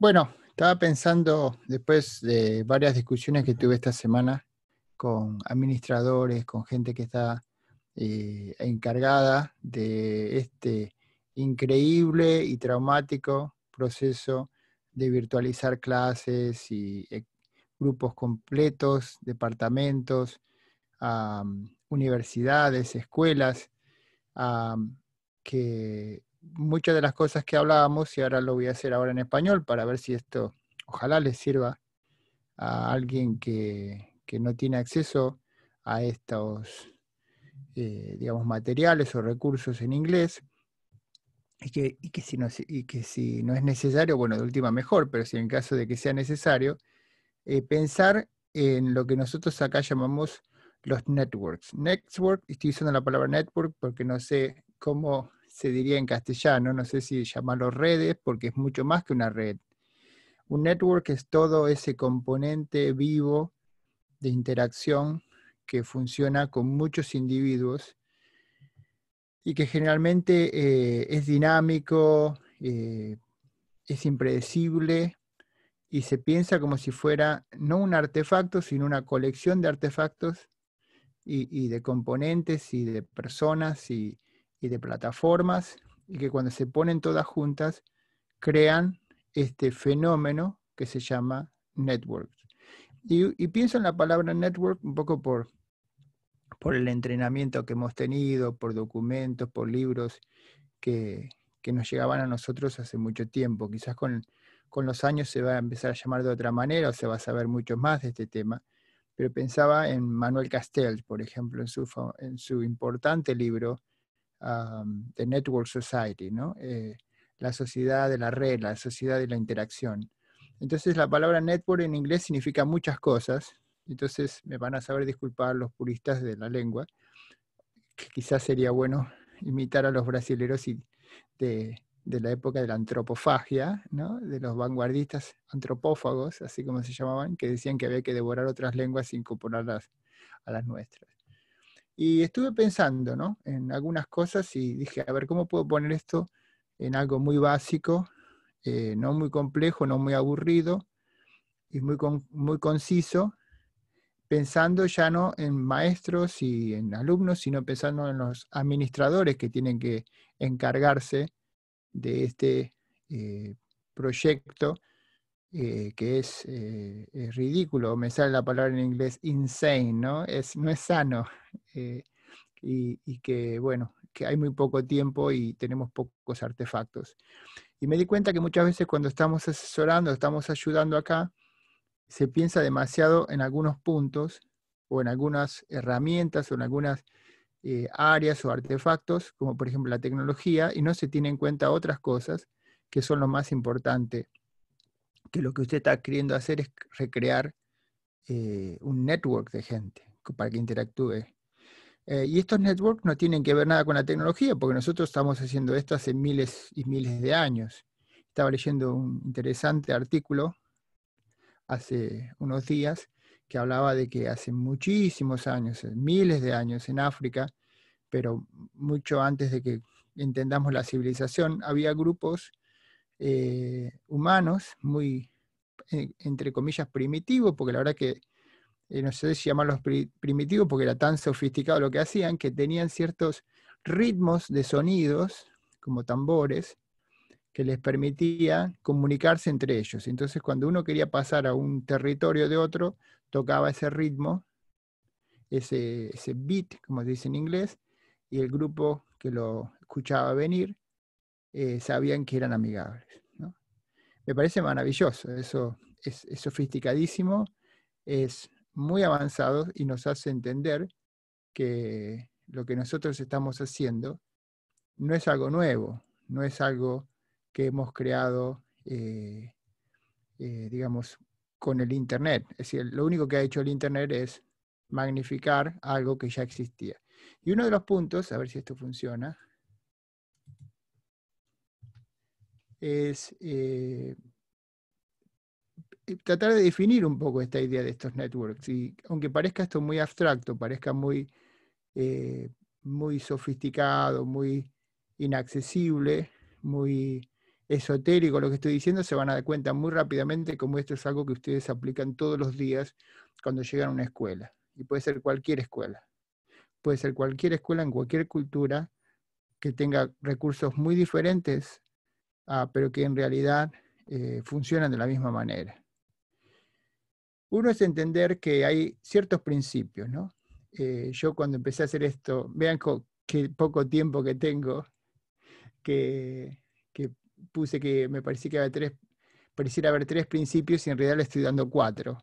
Bueno, estaba pensando después de varias discusiones que tuve esta semana con administradores, con gente que está eh, encargada de este increíble y traumático proceso de virtualizar clases y eh, grupos completos, departamentos, mm, universidades, escuelas, mm, que muchas de las cosas que hablábamos y ahora lo voy a hacer ahora en español para ver si esto ojalá les sirva a alguien que, no tiene acceso a estos, eh, digamos, materiales o recursos en inglés. Y que, si no, y que si no es necesario, bueno, de última mejor, pero si en caso de que sea necesario, eh, pensar en lo que nosotros acá llamamos los networks. Network, estoy usando la palabra network porque no sé cómo se diría en castellano, no sé si llamarlo redes, porque es mucho más que una red. Un network es todo ese componente vivo de interacción que funciona con muchos individuos y que generalmente eh, es dinámico, eh, es impredecible y se piensa como si fuera no un artefacto, sino una colección de artefactos y, y de componentes y de personas y, y de plataformas y que cuando se ponen todas juntas crean este fenómeno que se llama network. Y, pienso en la palabra network un poco por, por el entrenamiento que hemos tenido, por documentos, por libros que, que nos llegaban a nosotros hace mucho tiempo. Quizás con, con los años se va a empezar a llamar de otra manera o se va a saber mucho más de este tema. Pero pensaba en Manuel Castells, por ejemplo, en su, en su importante libro de network society, ¿no? Eh, la sociedad de la red, la sociedad de la interacción. Entonces la palabra network en inglés significa muchas cosas, entonces me van a saber disculpar los puristas de la lengua, que quizás sería bueno imitar a los brasileros y de, de la época de la antropofagia, ¿no? de los vanguardistas antropófagos, así como se llamaban, que decían que había que devorar otras lenguas e incorporarlas a las nuestras. Y estuve pensando ¿no? en algunas cosas y dije, a ver, ¿cómo puedo poner esto en algo muy básico, eh, no muy complejo, no muy aburrido y muy, muy conciso? pensando ya no en maestros y en alumnos, sino pensando en los administradores que tienen que encargarse de este eh, proyecto eh, que eh, es, ridículo, me sale la palabra en inglés insane, ¿no? Es, no es sano. Eh, y, que, bueno, que hay muy poco tiempo y tenemos pocos artefactos. Y me di cuenta que muchas veces cuando estamos asesorando, estamos ayudando acá, se piensa demasiado en algunos puntos o en algunas herramientas o en algunas áreas o artefactos, como por ejemplo la tecnología, y no se tiene en cuenta otras cosas que son lo más importante que lo que usted está queriendo hacer es recrear eh, un network de gente para que interactúe. Eh, y estos networks no tienen que ver nada con la tecnología, porque nosotros estamos haciendo esto hace miles y miles de años. Estaba leyendo un interesante artículo hace unos días que hablaba de que hace muchísimos años, eh, miles de años en África, pero mucho antes de que entendamos la civilización, había grupos eh, humanos, muy, entre comillas, primitivos, porque la verdad que eh, no sé si llamarlos primitivos porque era tan sofisticado lo que hacían, que tenían ciertos ritmos de sonidos, como tambores, que les permitía comunicarse entre ellos. Entonces, cuando uno quería pasar a un territorio de otro, tocaba ese ritmo, ese, beat, como se dice en inglés, y el grupo que lo escuchaba venir eh, sabían que eran amigables me parece maravilloso, eso es, sofisticadísimo, es muy avanzado y nos hace entender que lo que nosotros estamos haciendo no es algo nuevo, no es algo que hemos creado, eh, eh, digamos, con el Internet. Es decir, lo único que ha hecho el Internet es magnificar algo que ya existía. Y uno de los puntos, a ver si esto funciona, es eh, eh, tratar de definir un poco esta idea de estos networks. Y aunque parezca esto muy abstracto, parezca muy, eh, muy sofisticado, muy inaccesible, muy esotérico lo que estoy diciendo, se van a dar cuenta muy rápidamente como esto es algo que ustedes aplican todos los días cuando llegan a una escuela. Y puede ser cualquier escuela. Puede ser cualquier escuela en cualquier cultura que tenga recursos muy diferentes Ah, pero que en realidad eh, funcionan de la misma manera. Uno es entender que hay ciertos principios, eh, yo cuando empecé a hacer esto, vean qué poco tiempo que tengo, que, puse que me parecía que había tres, pareciera haber tres principios y en realidad le estoy dando cuatro.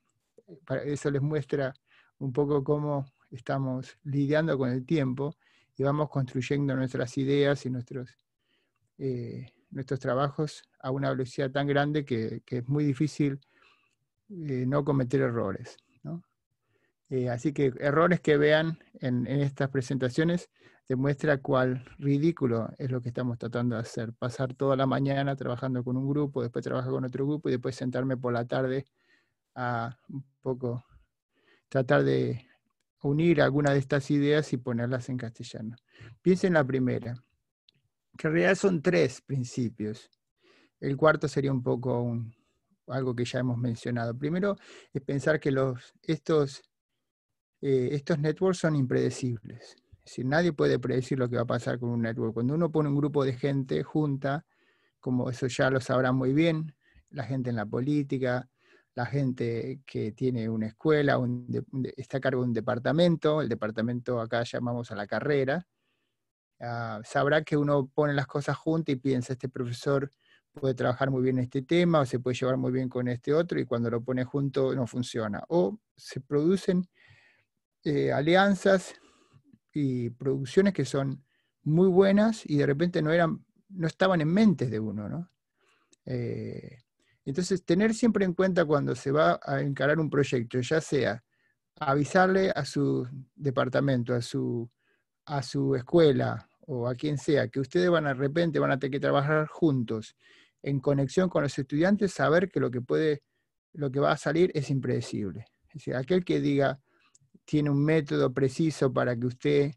Eso les muestra un poco cómo estamos lidiando con el tiempo y vamos construyendo nuestras ideas y nuestros eh, nuestros trabajos a una velocidad tan grande que, es muy difícil eh, no cometer errores. Eh, así que errores que vean en, estas presentaciones demuestra cuál ridículo es lo que estamos tratando de hacer. Pasar toda la mañana trabajando con un grupo, después trabajar con otro grupo y después sentarme por la tarde a un poco tratar de unir alguna de estas ideas y ponerlas en castellano. Piensen en la primera que en realidad son tres principios. El cuarto sería un poco algo que ya hemos mencionado. Primero es pensar que los, estos, eh, estos networks son impredecibles. Es nadie puede predecir lo que va a pasar con un network. Cuando uno pone un grupo de gente junta, como eso ya lo sabrán muy bien, la gente en la política, la gente que tiene una escuela, está a cargo de un departamento, el departamento acá llamamos a la carrera, Ah, sabrá que uno pone las cosas juntas y piensa, este profesor puede trabajar muy bien este tema o se puede llevar muy bien con este otro y cuando lo pone junto no funciona. O se producen eh, alianzas y producciones que son muy buenas y de repente no, eran, no estaban en mentes de uno. ¿no? Eh, entonces, tener siempre en cuenta cuando se va a encarar un proyecto, ya sea avisarle a su departamento, a su, a su escuela, o a quien sea, que ustedes van de repente van a tener que trabajar juntos en conexión con los estudiantes, saber que lo que puede, lo que va a salir es impredecible. Es decir, aquel que diga tiene un método preciso para que usted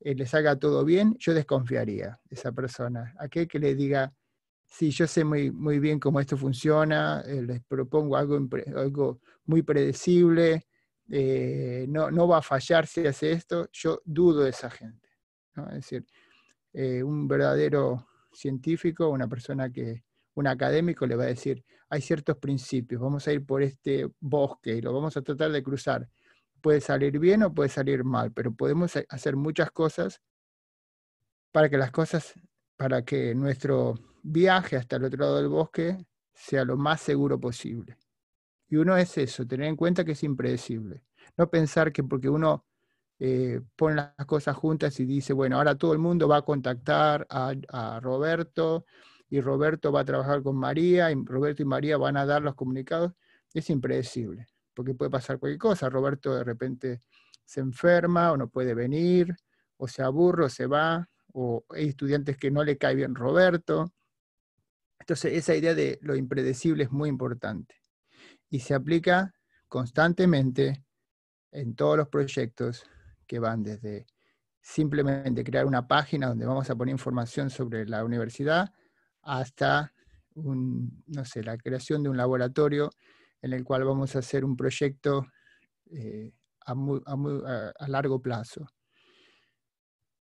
eh, les haga todo bien, yo desconfiaría de esa persona. Aquel que le diga, sí, yo sé muy, bien cómo esto funciona, eh, les propongo algo, algo muy predecible, eh, no, no va a fallar si hace esto, yo dudo de esa gente. Es decir, eh, un verdadero científico, una persona que, un académico le va a decir, hay ciertos principios, vamos a ir por este bosque y lo vamos a tratar de cruzar. Puede salir bien o puede salir mal, pero podemos hacer muchas cosas para que las cosas, para que nuestro viaje hasta el otro lado del bosque sea lo más seguro posible. Y uno es eso, tener en cuenta que es impredecible. No pensar que porque uno eh, pone las cosas juntas y dice, bueno, ahora todo el mundo va a contactar a, a Roberto y Roberto va a trabajar con María y Roberto y María van a dar los comunicados, es impredecible, porque puede pasar cualquier cosa. Roberto de repente se enferma o no puede venir, o se aburre o se va, o hay estudiantes que no le cae bien Roberto. Entonces, esa idea de lo impredecible es muy importante y se aplica constantemente en todos los proyectos que van desde simplemente crear una página donde vamos a poner información sobre la universidad hasta no sé, la creación de un laboratorio en el cual vamos a hacer un proyecto eh, a, largo plazo.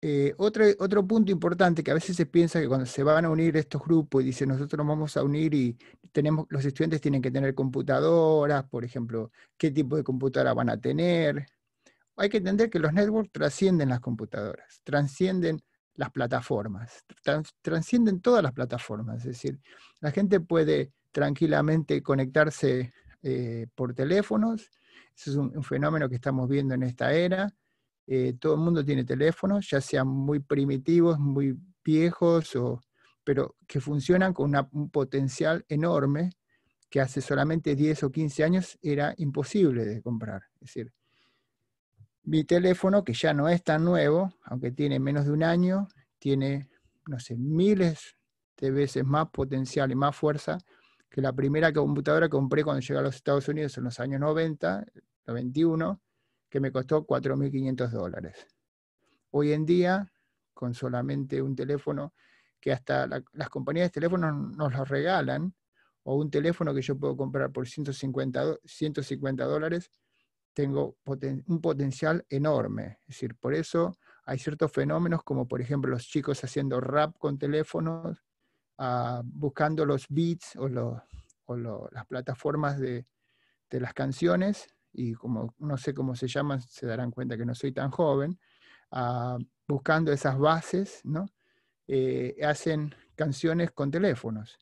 Eh, otro, otro punto importante que a veces se piensa que cuando se van a unir estos grupos y dicen nosotros vamos a unir y tenemos, los estudiantes tienen que tener computadoras, por ejemplo, qué tipo de computadora van a tener, hay que entender que los networks trascienden las computadoras, trascienden las plataformas, trascienden todas las plataformas. Es decir, la gente puede tranquilamente conectarse eh, por teléfonos. Eso es un, fenómeno que estamos viendo en esta era. Eh, todo el mundo tiene teléfonos, ya sean muy primitivos, muy viejos, o, pero que funcionan con un potencial enorme que hace solamente 10 o 15 años era imposible de comprar. Es decir, mi teléfono, que ya no es tan nuevo, aunque tiene menos de un año, tiene, no sé, miles de veces más potencial y más fuerza que la primera computadora que compré cuando llegué a los Estados Unidos en los años 90, 91, que me costó 4.500 dólares. Hoy en día, con solamente un teléfono que hasta las compañías de teléfonos nos lo regalan, o un teléfono que yo puedo comprar por 150, 150 dólares, tengo un potencial enorme. Es decir, por eso hay ciertos fenómenos como por ejemplo los chicos haciendo rap con teléfonos, ah, buscando los beats o, o las plataformas de, de, las canciones y como no sé cómo se llaman, se darán cuenta que no soy tan joven, ah, buscando esas bases, ¿no? Eh, hacen canciones con teléfonos.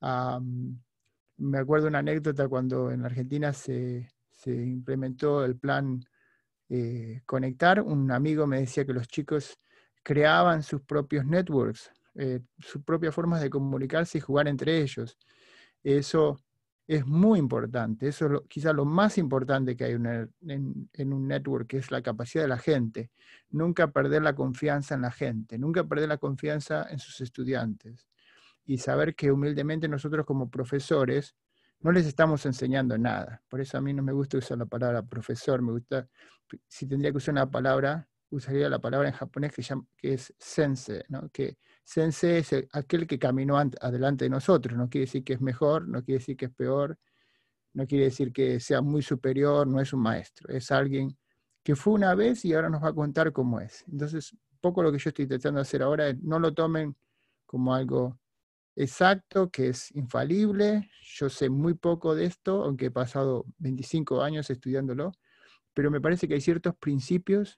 me acuerdo una anécdota cuando en la Argentina se, se implementó el plan eh, Conectar, un amigo me decía que los chicos creaban sus propios networks, eh, sus propias formas de comunicarse y jugar entre ellos. Eso es muy importante, eso es lo, quizá lo más importante que hay en, en, un network, es la capacidad de la gente. Nunca perder la confianza en la gente, nunca perder la confianza en sus estudiantes y saber que humildemente nosotros como profesores no les estamos enseñando nada. Por eso a mí no me gusta usar la palabra profesor, me gusta, si tendría que usar una palabra, usaría la palabra en japonés que, es sense, ¿no? que es aquel que caminó adelante de nosotros, no quiere decir que es mejor, no quiere decir que es peor, no quiere decir que sea muy superior, no es un maestro, es alguien que fue una vez y ahora nos va a contar cómo es. Entonces, poco lo que yo estoy tratando de hacer ahora es no lo tomen como algo exacto, que es infalible. Yo sé muy poco de esto, aunque he pasado 25 años estudiándolo, pero me parece que hay ciertos principios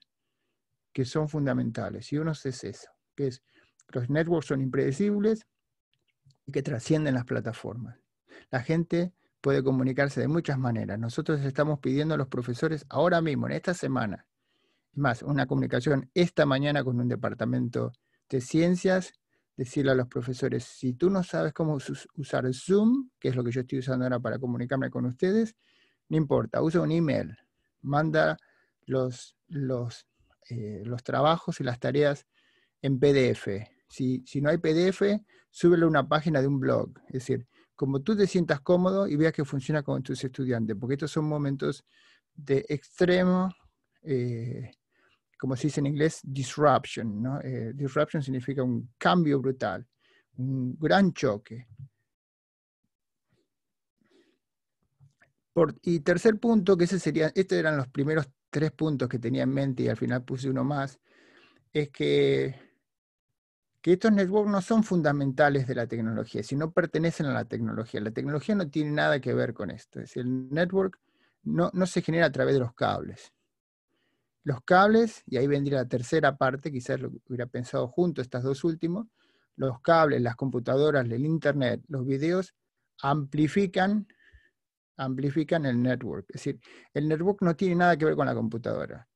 que son fundamentales. Y uno es eso, que es que los networks son impredecibles y que trascienden las plataformas. La gente puede comunicarse de muchas maneras. Nosotros estamos pidiendo a los profesores ahora mismo, en esta semana, más, una comunicación esta mañana con un departamento de ciencias decirle a los profesores, si tú no sabes cómo usar Zoom, que es lo que yo estoy usando ahora para comunicarme con ustedes, no importa, usa un email, manda los, los, eh, trabajos y las tareas en PDF. Si, no hay PDF, súbele una página de un blog. Es decir, como tú te sientas cómodo y veas que funciona con tus estudiantes, porque estos son momentos de extremo eh, como se dice en inglés, disruption. Eh, disruption significa un cambio brutal, un gran choque. y tercer punto, que ese sería, estos eran los primeros tres puntos que tenía en mente y al final puse uno más, es que, que estos networks no son fundamentales de la tecnología, sino pertenecen a la tecnología. La tecnología no tiene nada que ver con esto. Es el network no, no se genera a través de los cables los cables, y ahí vendría la tercera parte, quizás lo hubiera pensado junto, estas dos últimas, los cables, las computadoras, el internet, los videos, amplifican, amplifican el network. Es decir, el network no tiene nada que ver con la computadora.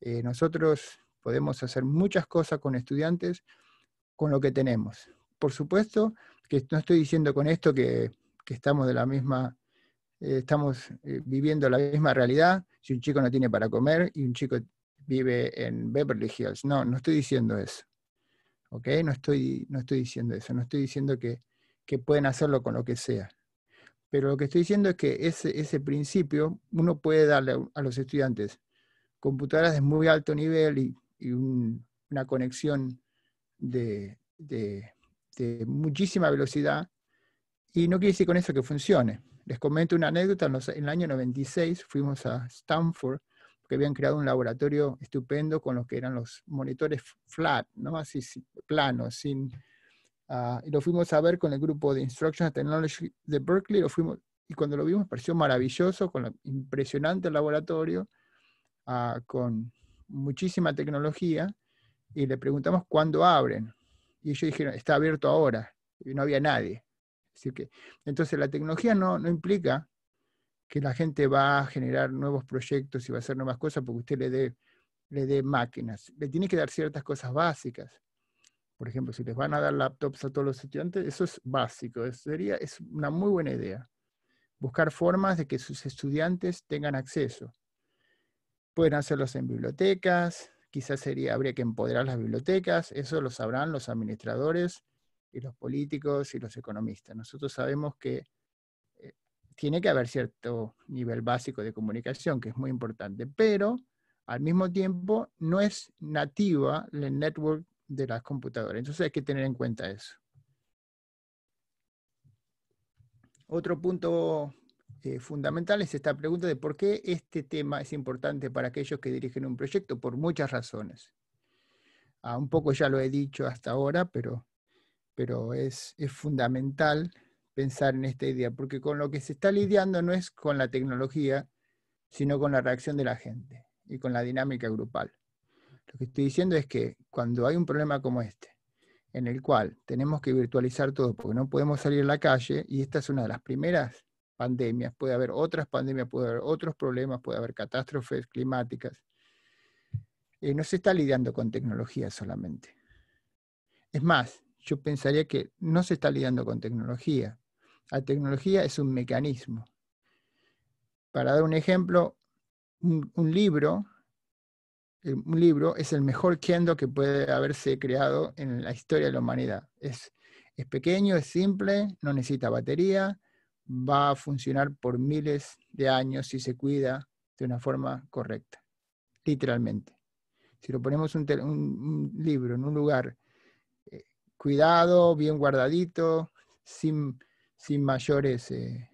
Eh, nosotros podemos hacer muchas cosas con estudiantes con lo que tenemos. Por supuesto que no estoy diciendo con esto que, que estamos de la misma eh, estamos eh, viviendo la misma realidad, si un chico no tiene para comer y un chico vive en Beverly Hills. No, no estoy diciendo eso. ¿Ok? No estoy, no estoy diciendo eso. No estoy diciendo que, que pueden hacerlo con lo que sea. Pero lo que estoy diciendo es que ese, ese principio uno puede darle a, los estudiantes computadoras de muy alto nivel y, y una conexión de, de muchísima velocidad. Y no quiere decir con eso que funcione. Les comento una anécdota, en, el año 96 fuimos a Stanford, que habían creado un laboratorio estupendo con los que eran los monitores flat, ¿no? Así, planos, sin... Ah, y lo fuimos a ver con el grupo de Instructional Technology de Berkeley, lo fuimos, y cuando lo vimos pareció maravilloso, con impresionante laboratorio, ah, con muchísima tecnología, y le preguntamos cuándo abren. Y ellos dijeron, está abierto ahora, y no había nadie entonces la tecnología no, implica que la gente va a generar nuevos proyectos y va a hacer nuevas cosas porque usted le dé, máquinas. Le tiene que dar ciertas cosas básicas. Por ejemplo, si les van a dar laptops a todos los estudiantes, eso es básico. Eso sería, es una muy buena idea. Buscar formas de que sus estudiantes tengan acceso. Pueden hacerlos en bibliotecas, quizás sería, habría que empoderar las bibliotecas, eso lo sabrán los administradores, y los políticos y los economistas. Nosotros sabemos que eh, tiene que haber cierto nivel básico de comunicación, que es muy importante, pero al mismo tiempo no es nativa el network de las computadoras. Entonces hay que tener en cuenta eso. Otro punto eh, fundamental es esta pregunta de por qué este tema es importante para aquellos que dirigen un proyecto, por muchas razones. Ah, un poco ya lo he dicho hasta ahora, pero pero es, es fundamental pensar en esta idea, porque con lo que se está lidiando no es con la tecnología, sino con la reacción de la gente y con la dinámica grupal. Lo que estoy diciendo es que cuando hay un problema como este, en el cual tenemos que virtualizar todo porque no podemos salir a la calle, y esta es una de las primeras pandemias, puede haber otras pandemias, puede haber otros problemas, puede haber catástrofes climáticas, eh, no se está lidiando con tecnología solamente. Es más, yo pensaría que no se está lidiando con tecnología. La tecnología es un mecanismo. Para dar un ejemplo, un, libro, eh, libro es el mejor kendo que puede haberse creado en la historia de la humanidad. Es, es pequeño, es simple, no necesita batería, va a funcionar por miles de años si se cuida de una forma correcta, literalmente. Si lo ponemos un libro en un lugar cuidado, bien guardadito, sin, sin mayores eh,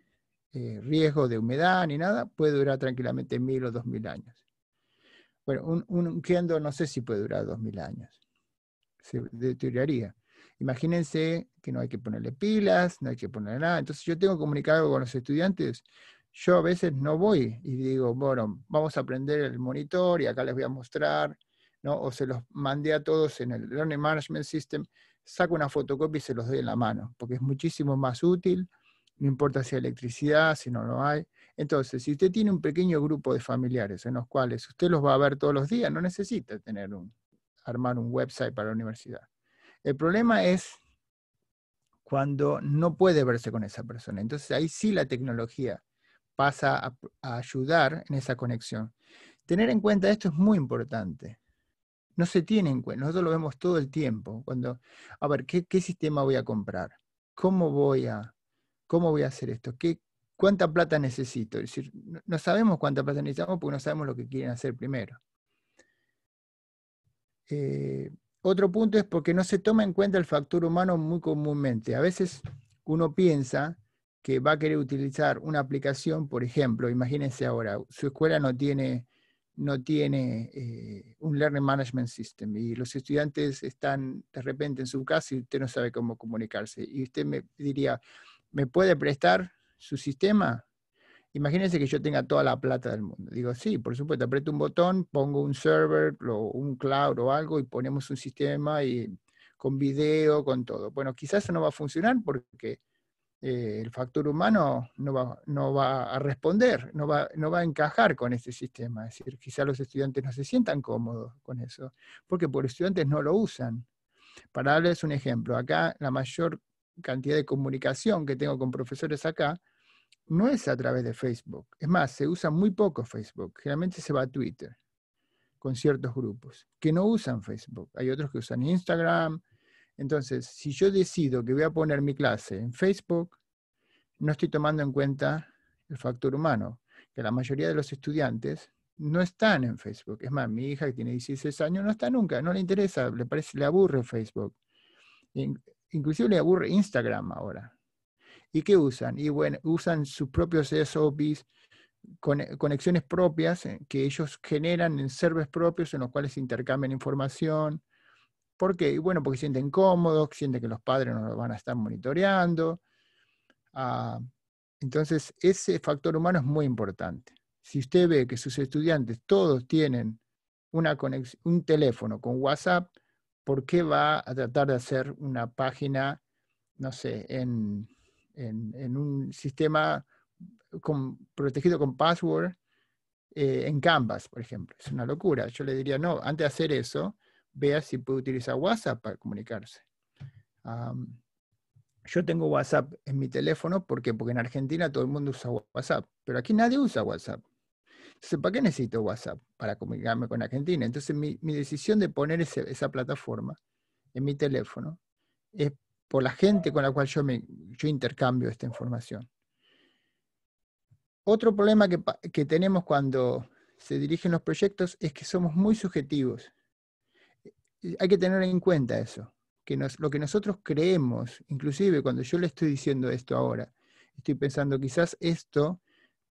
eh, riesgos de humedad ni nada, puede durar tranquilamente mil o dos mil años. Bueno, un, un kendo no sé si puede durar dos mil años. Se deterioraría. Imagínense que no hay que ponerle pilas, no hay que ponerle nada. Entonces yo tengo comunicado con los estudiantes. Yo a veces no voy y digo, bueno, vamos a aprender el monitor y acá les voy a mostrar, ¿no? O se los mandé a todos en el Learning Management System saco una fotocopia y se los doy en la mano, porque es muchísimo más útil, no importa si hay electricidad, si no lo hay. Entonces, si usted tiene un pequeño grupo de familiares en los cuales usted los va a ver todos los días, no necesita tener un, armar un website para la universidad. El problema es cuando no puede verse con esa persona. Entonces ahí sí la tecnología pasa a ayudar en esa conexión. Tener en cuenta esto es muy importante no se tiene en cuenta. Nosotros lo vemos todo el tiempo. Cuando, a ver, ¿qué, sistema voy a comprar? ¿Cómo voy a, cómo voy a hacer esto? ¿Qué, ¿Cuánta plata necesito? Es decir, no, sabemos cuánta plata necesitamos porque no sabemos lo que quieren hacer primero. Eh, otro punto es porque no se toma en cuenta el factor humano muy comúnmente. A veces uno piensa que va a querer utilizar una aplicación, por ejemplo, imagínense ahora, su escuela no tiene no tiene eh, un Learning Management System y los estudiantes están de repente en su casa y usted no sabe cómo comunicarse. Y usted me diría, ¿me puede prestar su sistema? Imagínense que yo tenga toda la plata del mundo. Digo, sí, por supuesto, aprieto un botón, pongo un server o un cloud o algo y ponemos un sistema y con video, con todo. Bueno, quizás eso no va a funcionar porque eh, el factor humano no va, a responder, no va, a encajar con este sistema. Es decir, quizá los estudiantes no se sientan cómodos con eso, porque por estudiantes no lo usan. Para darles un ejemplo, acá la mayor cantidad de comunicación que tengo con profesores acá no es a través de Facebook. Es más, se usa muy poco Facebook. Generalmente se va a Twitter con ciertos grupos que no usan Facebook. Hay otros que usan Instagram, entonces, si yo decido que voy a poner mi clase en Facebook, no estoy tomando en cuenta el factor humano, que la mayoría de los estudiantes no están en Facebook. Es más, mi hija que tiene 16 años no está nunca, no le interesa, le, parece, le aburre Facebook. Inclusive le aburre Instagram ahora. ¿Y qué usan? Y bueno, usan sus propios SOPs, conexiones propias eh, que ellos generan en servers propios en los cuales intercambian información, ¿Por qué? bueno, porque sienten cómodos, sienten que los padres no los van a estar monitoreando. Ah, entonces, ese factor humano es muy importante. Si usted ve que sus estudiantes todos tienen un teléfono con WhatsApp, ¿por qué va a tratar de hacer una página, no sé, en, un sistema protegido con password eh, en Canvas, por ejemplo? Es una locura. Yo le diría, no, antes de hacer eso, vea si puede utilizar WhatsApp para comunicarse. yo tengo WhatsApp en mi teléfono porque, porque en Argentina todo el mundo usa WhatsApp, pero aquí nadie usa WhatsApp. Entonces, ¿para qué necesito WhatsApp? Para comunicarme con Argentina. Entonces, mi, decisión de poner esa plataforma en mi teléfono es por la gente con la cual yo, yo intercambio esta información. Otro problema que, que tenemos cuando se dirigen los proyectos es que somos muy subjetivos hay que tener en cuenta eso, que lo que nosotros creemos, inclusive cuando yo le estoy diciendo esto ahora, estoy pensando quizás esto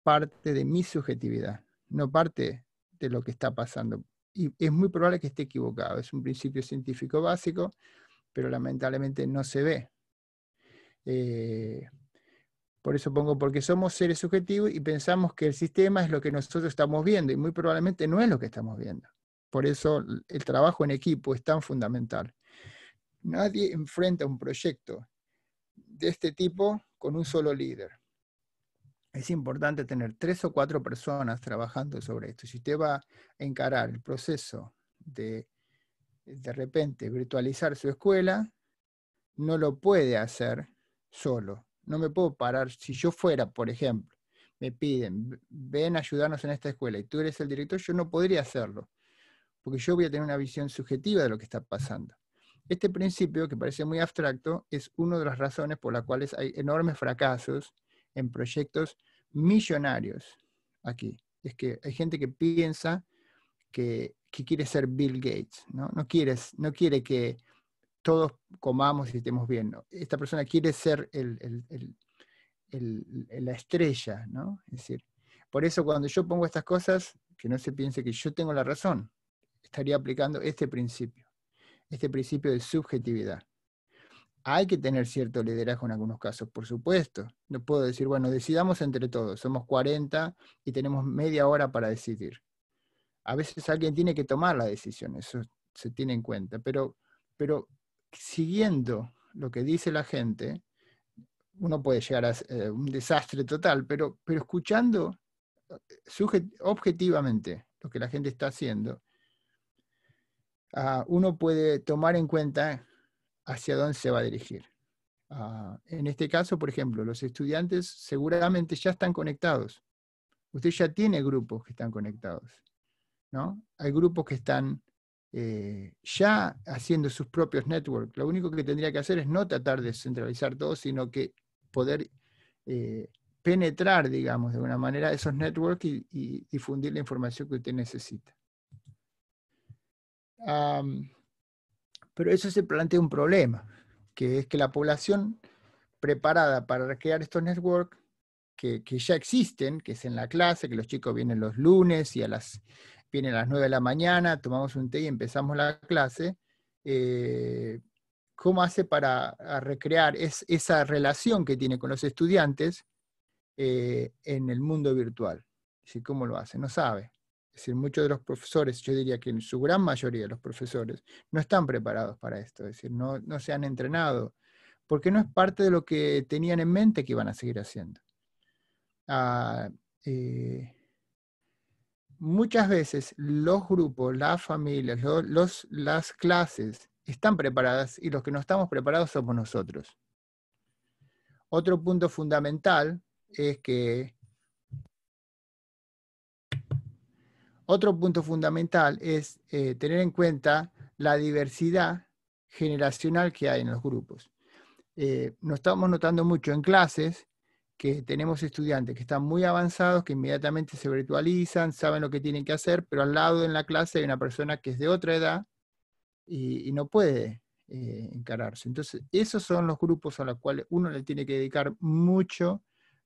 parte de mi subjetividad, no parte de lo que está pasando. Y es muy probable que esté equivocado, es un principio científico básico, pero lamentablemente no se ve. Eh, por eso pongo, porque somos seres subjetivos y pensamos que el sistema es lo que nosotros estamos viendo y muy probablemente no es lo que estamos viendo. Por eso el trabajo en equipo es tan fundamental. Nadie enfrenta un proyecto de este tipo con un solo líder. Es importante tener tres o cuatro personas trabajando sobre esto. Si usted va a encarar el proceso de de repente virtualizar su escuela, no lo puede hacer solo. No me puedo parar. Si yo fuera, por ejemplo, me piden, ven a ayudarnos en esta escuela y tú eres el director, yo no podría hacerlo porque yo voy a tener una visión subjetiva de lo que está pasando. Este principio, que parece muy abstracto, es una de las razones por las cuales hay enormes fracasos en proyectos millonarios aquí. Es que hay gente que piensa que, quiere ser Bill Gates, ¿no? No quiere, que todos comamos y estemos bien. Esta persona quiere ser la estrella, ¿no? Es decir, por eso cuando yo pongo estas cosas, que no se piense que yo tengo la razón estaría aplicando este principio, este principio de subjetividad. Hay que tener cierto liderazgo en algunos casos, por supuesto. No puedo decir, bueno, decidamos entre todos, somos 40 y tenemos media hora para decidir. A veces alguien tiene que tomar la decisión, eso se tiene en cuenta, pero, pero siguiendo lo que dice la gente, uno puede llegar a eh, un desastre total, pero, pero escuchando eh, objetivamente lo que la gente está haciendo, Ah, uno puede tomar en cuenta hacia dónde se va a dirigir. Ah, en este caso, por ejemplo, los estudiantes seguramente ya están conectados. Usted ya tiene grupos que están conectados. ¿no? Hay grupos que están eh, ya haciendo sus propios networks. Lo único que tendría que hacer es no tratar de centralizar todo, sino que poder eh, penetrar, digamos, de una manera esos networks y difundir la información que usted necesita pero eso se plantea un problema, que es que la población preparada para crear estos networks que, ya existen, que es en la clase, que los chicos vienen los lunes y a las, vienen a las 9 de la mañana, tomamos un té y empezamos la clase, eh, ¿cómo hace para recrear esa relación que tiene con los estudiantes eh, en el mundo virtual? ¿Cómo lo hace? No sabe. Es decir, muchos de los profesores, yo diría que en su gran mayoría de los profesores, no están preparados para esto, es decir, no, no se han entrenado, porque no es parte de lo que tenían en mente que iban a seguir haciendo. Ah, eh, muchas veces los grupos, las familias, los, las clases están preparadas y los que no estamos preparados somos nosotros. Otro punto fundamental es que Otro punto fundamental es eh, tener en cuenta la diversidad generacional que hay en los grupos. Eh, nos estamos notando mucho en clases que tenemos estudiantes que están muy avanzados, que inmediatamente se virtualizan, saben lo que tienen que hacer, pero al lado en la clase hay una persona que es de otra edad y, no puede eh, encararse. Entonces, esos son los grupos a los cuales uno le tiene que dedicar mucho,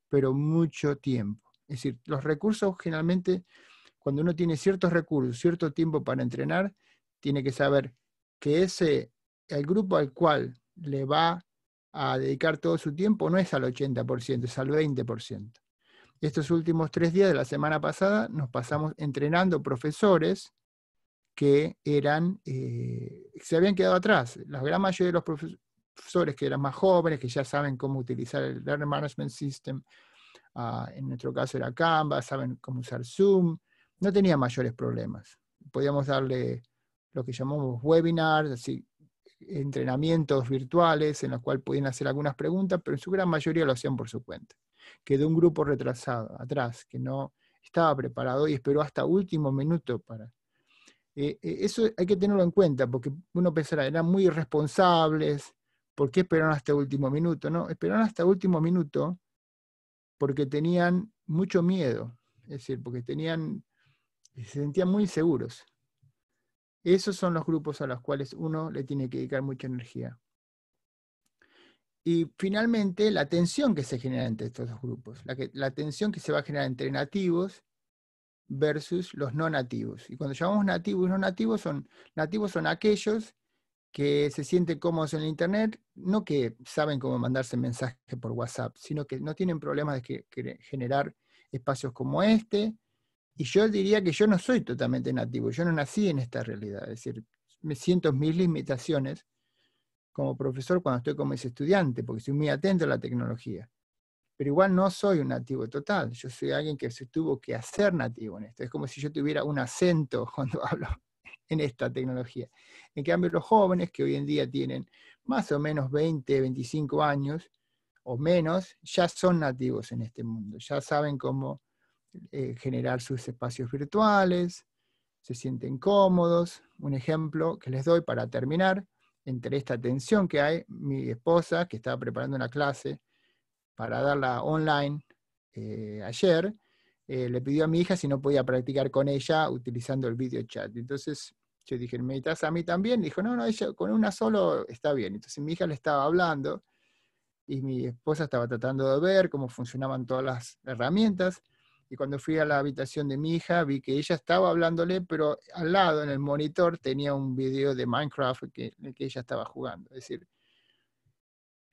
pero mucho tiempo. Es decir, los recursos generalmente cuando uno tiene ciertos recursos, cierto tiempo para entrenar, tiene que saber que ese, el grupo al cual le va a dedicar todo su tiempo no es al 80%, es al 20%. Estos últimos tres días de la semana pasada nos pasamos entrenando profesores que eran, eh, se habían quedado atrás. La gran mayoría de los profesores que eran más jóvenes, que ya saben cómo utilizar el Learning Management System, ah, en nuestro caso era Canva, saben cómo usar Zoom, no tenía mayores problemas. Podíamos darle lo que llamamos webinars, así, entrenamientos virtuales en los cuales podían hacer algunas preguntas, pero en su gran mayoría lo hacían por su cuenta. Quedó un grupo retrasado atrás que no estaba preparado y esperó hasta último minuto para... Eh, eh, eso hay que tenerlo en cuenta porque uno pensará, eran muy irresponsables, ¿por qué esperaron hasta último minuto? No, esperaron hasta último minuto porque tenían mucho miedo, es decir, porque tenían se sentían muy seguros. Esos son los grupos a los cuales uno le tiene que dedicar mucha energía. Y finalmente, la tensión que se genera entre estos dos grupos, la, que, tensión que se va a generar entre nativos versus los no nativos. Y cuando llamamos nativos y no nativos, son, nativos son aquellos que se sienten cómodos en el Internet, no que saben cómo mandarse mensajes por WhatsApp, sino que no tienen problemas de que generar espacios como este, y yo diría que yo no soy totalmente nativo, yo no nací en esta realidad, es decir, me siento mis limitaciones como profesor cuando estoy como ese estudiante, porque soy muy atento a la tecnología. Pero igual no soy un nativo total, yo soy alguien que se tuvo que hacer nativo en esto. Es como si yo tuviera un acento cuando hablo en esta tecnología. En cambio, los jóvenes que hoy en día tienen más o menos 20, 25 años o menos, ya son nativos en este mundo, ya saben cómo eh, generar sus espacios virtuales, se sienten cómodos. Un ejemplo que les doy para terminar, entre esta tensión que hay, mi esposa, que estaba preparando una clase para darla online eh, ayer, eh, le pidió a mi hija si no podía practicar con ella utilizando el video chat. Entonces yo dije, ¿me estás a mí también? dijo, no, no, ella con una solo está bien. Entonces mi hija le estaba hablando y mi esposa estaba tratando de ver cómo funcionaban todas las herramientas y cuando fui a la habitación de mi hija vi que ella estaba hablándole, pero al lado en el monitor tenía un video de Minecraft que, en el que ella estaba jugando. Es decir,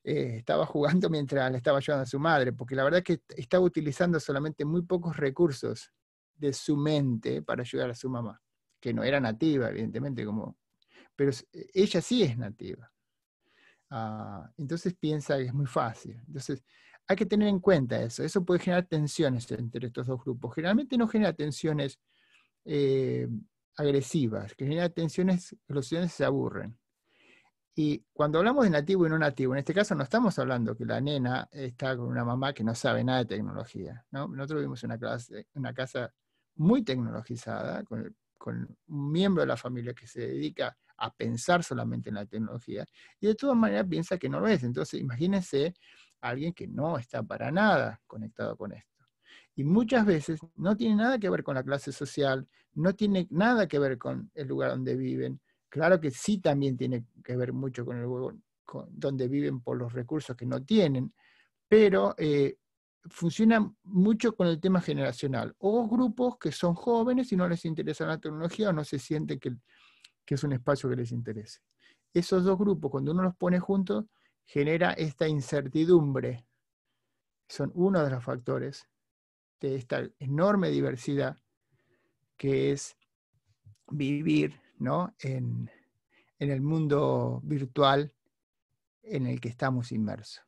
eh, estaba jugando mientras le estaba ayudando a su madre, porque la verdad es que estaba utilizando solamente muy pocos recursos de su mente para ayudar a su mamá, que no era nativa, evidentemente, como, pero eh, ella sí es nativa. Ah, entonces piensa que es muy fácil. Entonces, hay que tener en cuenta eso. Eso puede generar tensiones entre estos dos grupos. Generalmente no genera tensiones eh, agresivas, que genera tensiones, los estudiantes se aburren. Y cuando hablamos de nativo y no nativo, en este caso no estamos hablando que la nena está con una mamá que no sabe nada de tecnología. Nosotros vivimos una, una casa muy tecnologizada, con, un miembro de la familia que se dedica a pensar solamente en la tecnología, y de todas maneras piensa que no lo es. Entonces, imagínense alguien que no está para nada conectado con esto. Y muchas veces no tiene nada que ver con la clase social, no tiene nada que ver con el lugar donde viven. Claro que sí también tiene que ver mucho con el lugar donde viven por los recursos que no tienen, pero eh, funciona mucho con el tema generacional. O grupos que son jóvenes y no les interesa la tecnología o no se siente que, que es un espacio que les interese. Esos dos grupos, cuando uno los pone juntos, genera esta incertidumbre. Son uno de los factores de esta enorme diversidad que es vivir ¿no? en, en el mundo virtual en el que estamos inmersos.